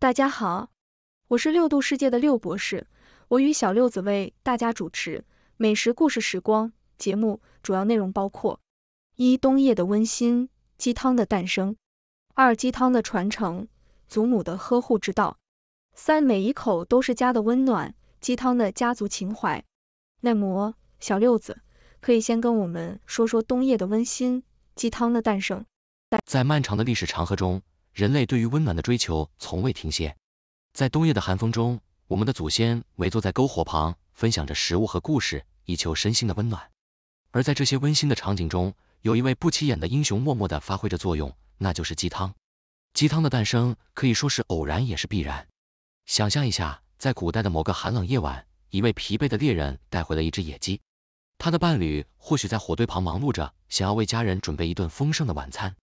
大家好，我是六度世界的六博士，我与小六子为大家主持美食故事时光节目，主要内容包括：一、冬夜的温馨鸡汤的诞生；二、鸡汤的传承，祖母的呵护之道；三、每一口都是家的温暖，鸡汤的家族情怀。那么，小六子可以先跟我们说说冬夜的温馨鸡汤的诞生。在漫长的历史长河中。人类对于温暖的追求从未停歇，在冬夜的寒风中，我们的祖先围坐在篝火旁，分享着食物和故事，以求身心的温暖。而在这些温馨的场景中，有一位不起眼的英雄默默的发挥着作用，那就是鸡汤。鸡汤的诞生可以说是偶然也是必然。想象一下，在古代的某个寒冷夜晚，一位疲惫的猎人带回了一只野鸡，他的伴侣或许在火堆旁忙碌着，想要为家人准备一顿丰盛的晚餐。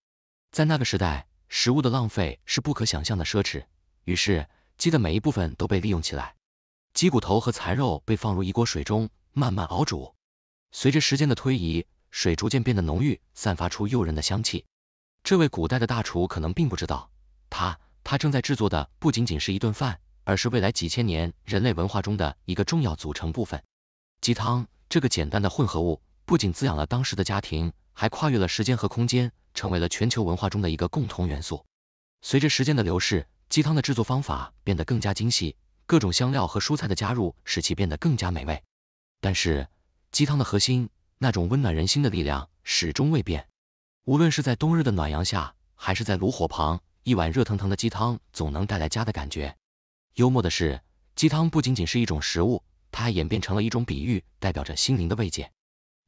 在那个时代。食物的浪费是不可想象的奢侈，于是鸡的每一部分都被利用起来，鸡骨头和残肉被放入一锅水中慢慢熬煮，随着时间的推移，水逐渐变得浓郁，散发出诱人的香气。这位古代的大厨可能并不知道，他他正在制作的不仅仅是一顿饭，而是未来几千年人类文化中的一个重要组成部分。鸡汤这个简单的混合物，不仅滋养了当时的家庭，还跨越了时间和空间。成为了全球文化中的一个共同元素。随着时间的流逝，鸡汤的制作方法变得更加精细，各种香料和蔬菜的加入使其变得更加美味。但是，鸡汤的核心，那种温暖人心的力量始终未变。无论是在冬日的暖阳下，还是在炉火旁，一碗热腾腾的鸡汤总能带来家的感觉。幽默的是，鸡汤不仅仅是一种食物，它还演变成了一种比喻，代表着心灵的慰藉。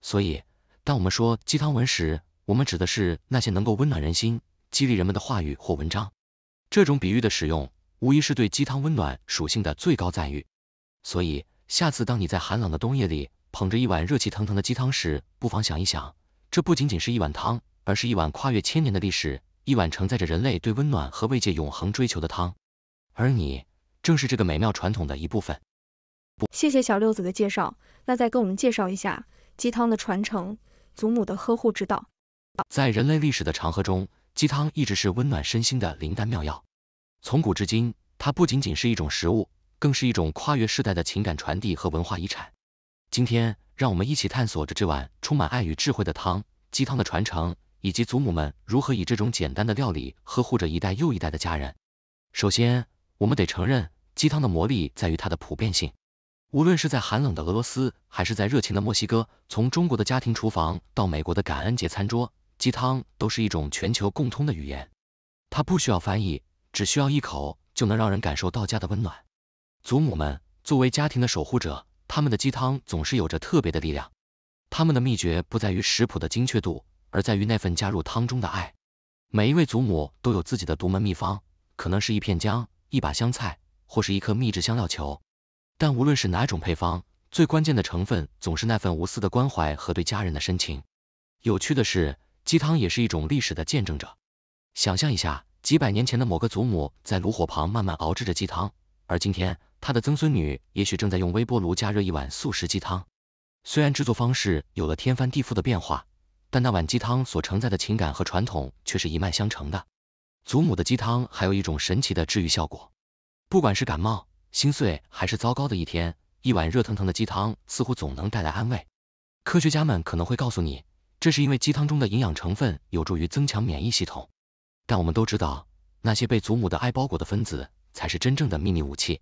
所以，当我们说鸡汤文时，我们指的是那些能够温暖人心、激励人们的话语或文章。这种比喻的使用，无疑是对鸡汤温暖属性的最高赞誉。所以，下次当你在寒冷的冬夜里捧着一碗热气腾腾的鸡汤时，不妨想一想，这不仅仅是一碗汤，而是一碗跨越千年的历史，一碗承载着人类对温暖和慰藉永恒追求的汤。而你，正是这个美妙传统的一部分。谢谢小六子的介绍，那再跟我们介绍一下鸡汤的传承、祖母的呵护之道。在人类历史的长河中，鸡汤一直是温暖身心的灵丹妙药。从古至今，它不仅仅是一种食物，更是一种跨越世代的情感传递和文化遗产。今天，让我们一起探索着这碗充满爱与智慧的汤——鸡汤的传承，以及祖母们如何以这种简单的料理，呵护着一代又一代的家人。首先，我们得承认，鸡汤的魔力在于它的普遍性。无论是在寒冷的俄罗斯，还是在热情的墨西哥，从中国的家庭厨房到美国的感恩节餐桌。鸡汤都是一种全球共通的语言，它不需要翻译，只需要一口就能让人感受到家的温暖。祖母们作为家庭的守护者，他们的鸡汤总是有着特别的力量。他们的秘诀不在于食谱的精确度，而在于那份加入汤中的爱。每一位祖母都有自己的独门秘方，可能是一片姜、一把香菜，或是一颗秘制香料球。但无论是哪种配方，最关键的成分总是那份无私的关怀和对家人的深情。有趣的是。鸡汤也是一种历史的见证者。想象一下，几百年前的某个祖母在炉火旁慢慢熬制着鸡汤，而今天，她的曾孙女也许正在用微波炉加热一碗素食鸡汤。虽然制作方式有了天翻地覆的变化，但那碗鸡汤所承载的情感和传统却是一脉相承的。祖母的鸡汤还有一种神奇的治愈效果，不管是感冒、心碎还是糟糕的一天，一碗热腾腾的鸡汤似乎总能带来安慰。科学家们可能会告诉你。这是因为鸡汤中的营养成分有助于增强免疫系统，但我们都知道，那些被祖母的爱包裹的分子才是真正的秘密武器。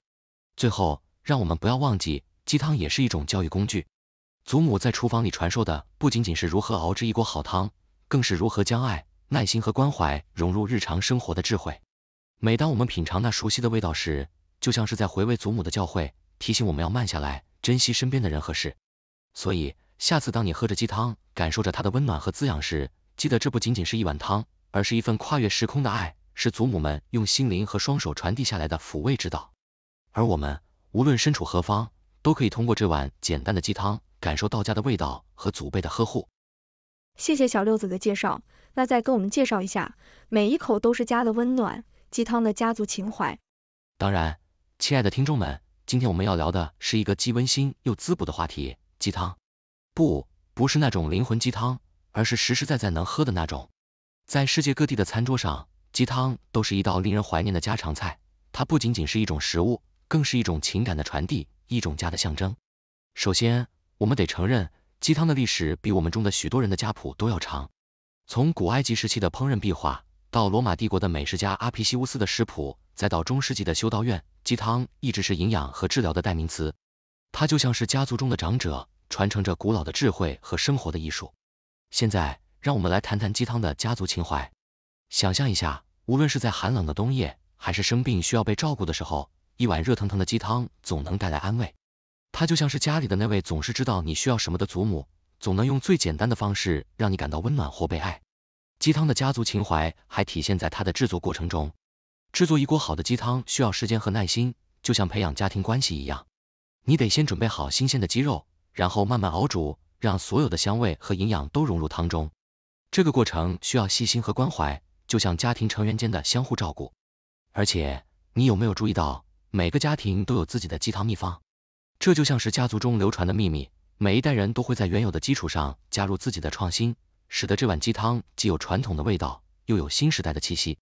最后，让我们不要忘记，鸡汤也是一种教育工具。祖母在厨房里传授的不仅仅是如何熬制一锅好汤，更是如何将爱、耐心和关怀融入日常生活的智慧。每当我们品尝那熟悉的味道时，就像是在回味祖母的教诲，提醒我们要慢下来，珍惜身边的人和事。所以，下次当你喝着鸡汤，感受着它的温暖和滋养时，记得这不仅仅是一碗汤，而是一份跨越时空的爱，是祖母们用心灵和双手传递下来的抚慰之道。而我们无论身处何方，都可以通过这碗简单的鸡汤，感受到家的味道和祖辈的呵护。谢谢小六子的介绍，那再跟我们介绍一下，每一口都是家的温暖，鸡汤的家族情怀。当然，亲爱的听众们，今天我们要聊的是一个既温馨又滋补的话题——鸡汤。不，不是那种灵魂鸡汤，而是实实在在能喝的那种。在世界各地的餐桌上，鸡汤都是一道令人怀念的家常菜。它不仅仅是一种食物，更是一种情感的传递，一种家的象征。首先，我们得承认，鸡汤的历史比我们中的许多人的家谱都要长。从古埃及时期的烹饪壁画，到罗马帝国的美食家阿皮西乌斯的食谱，再到中世纪的修道院，鸡汤一直是营养和治疗的代名词。它就像是家族中的长者。传承着古老的智慧和生活的艺术。现在，让我们来谈谈鸡汤的家族情怀。想象一下，无论是在寒冷的冬夜，还是生病需要被照顾的时候，一碗热腾腾的鸡汤总能带来安慰。它就像是家里的那位总是知道你需要什么的祖母，总能用最简单的方式让你感到温暖或被爱。鸡汤的家族情怀还体现在它的制作过程中。制作一锅好的鸡汤需要时间和耐心，就像培养家庭关系一样。你得先准备好新鲜的鸡肉。然后慢慢熬煮，让所有的香味和营养都融入汤中。这个过程需要细心和关怀，就像家庭成员间的相互照顾。而且，你有没有注意到，每个家庭都有自己的鸡汤秘方？这就像是家族中流传的秘密，每一代人都会在原有的基础上加入自己的创新，使得这碗鸡汤既有传统的味道，又有新时代的气息。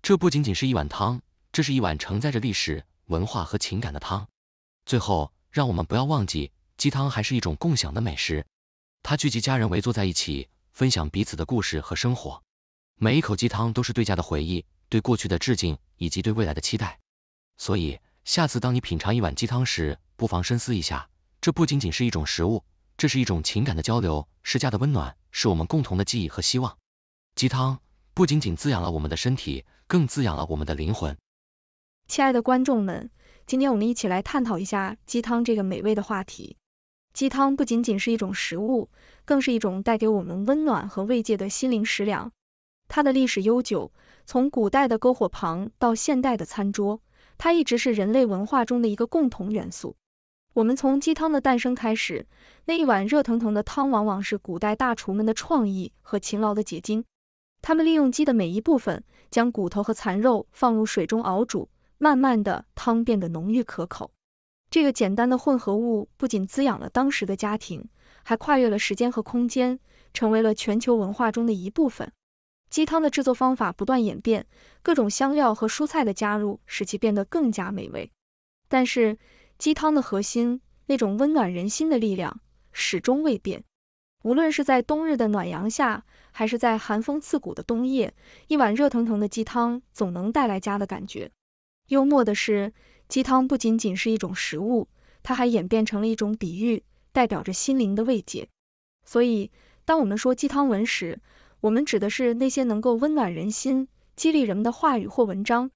这不仅仅是一碗汤，这是一碗承载着历史、文化和情感的汤。最后，让我们不要忘记。鸡汤还是一种共享的美食，它聚集家人围坐在一起，分享彼此的故事和生活。每一口鸡汤都是对家的回忆，对过去的致敬，以及对未来的期待。所以，下次当你品尝一碗鸡汤时，不妨深思一下，这不仅仅是一种食物，这是一种情感的交流，是家的温暖，是我们共同的记忆和希望。鸡汤不仅仅滋养了我们的身体，更滋养了我们的灵魂。亲爱的观众们，今天我们一起来探讨一下鸡汤这个美味的话题。鸡汤不仅仅是一种食物，更是一种带给我们温暖和慰藉的心灵食粮。它的历史悠久，从古代的篝火旁到现代的餐桌，它一直是人类文化中的一个共同元素。我们从鸡汤的诞生开始，那一碗热腾腾的汤往往是古代大厨们的创意和勤劳的结晶。他们利用鸡的每一部分，将骨头和残肉放入水中熬煮，慢慢的汤变得浓郁可口。这个简单的混合物不仅滋养了当时的家庭，还跨越了时间和空间，成为了全球文化中的一部分。鸡汤的制作方法不断演变，各种香料和蔬菜的加入使其变得更加美味。但是，鸡汤的核心，那种温暖人心的力量，始终未变。无论是在冬日的暖阳下，还是在寒风刺骨的冬夜，一碗热腾腾的鸡汤总能带来家的感觉。幽默的是。鸡汤不仅仅是一种食物，它还演变成了一种比喻，代表着心灵的慰藉。所以，当我们说鸡汤文时，我们指的是那些能够温暖人心、激励人们的话语或文章。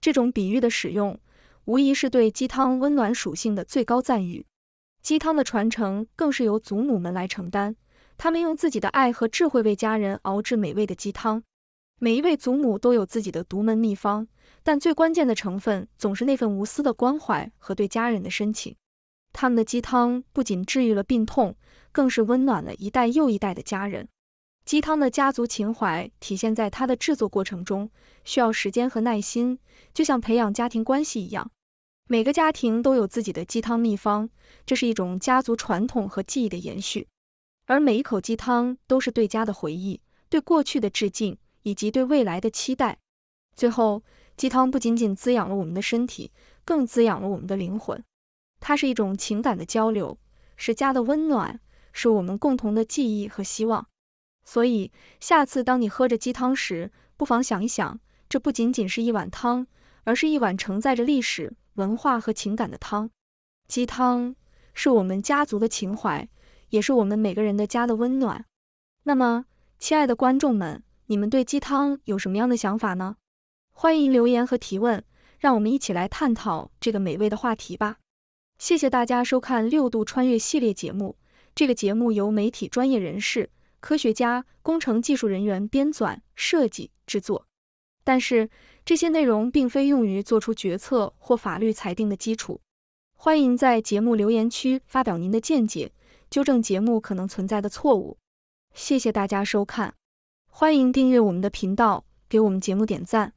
这种比喻的使用，无疑是对鸡汤温暖属性的最高赞誉。鸡汤的传承更是由祖母们来承担，她们用自己的爱和智慧为家人熬制美味的鸡汤。每一位祖母都有自己的独门秘方，但最关键的成分总是那份无私的关怀和对家人的深情。他们的鸡汤不仅治愈了病痛，更是温暖了一代又一代的家人。鸡汤的家族情怀体现在它的制作过程中，需要时间和耐心，就像培养家庭关系一样。每个家庭都有自己的鸡汤秘方，这是一种家族传统和记忆的延续。而每一口鸡汤都是对家的回忆，对过去的致敬。以及对未来的期待。最后，鸡汤不仅仅滋养了我们的身体，更滋养了我们的灵魂。它是一种情感的交流，是家的温暖，是我们共同的记忆和希望。所以，下次当你喝着鸡汤时，不妨想一想，这不仅仅是一碗汤，而是一碗承载着历史、文化和情感的汤。鸡汤是我们家族的情怀，也是我们每个人的家的温暖。那么，亲爱的观众们。你们对鸡汤有什么样的想法呢？欢迎留言和提问，让我们一起来探讨这个美味的话题吧。谢谢大家收看六度穿越系列节目。这个节目由媒体专业人士、科学家、工程技术人员编纂、设计、制作，但是这些内容并非用于做出决策或法律裁定的基础。欢迎在节目留言区发表您的见解，纠正节目可能存在的错误。谢谢大家收看。欢迎订阅我们的频道，给我们节目点赞。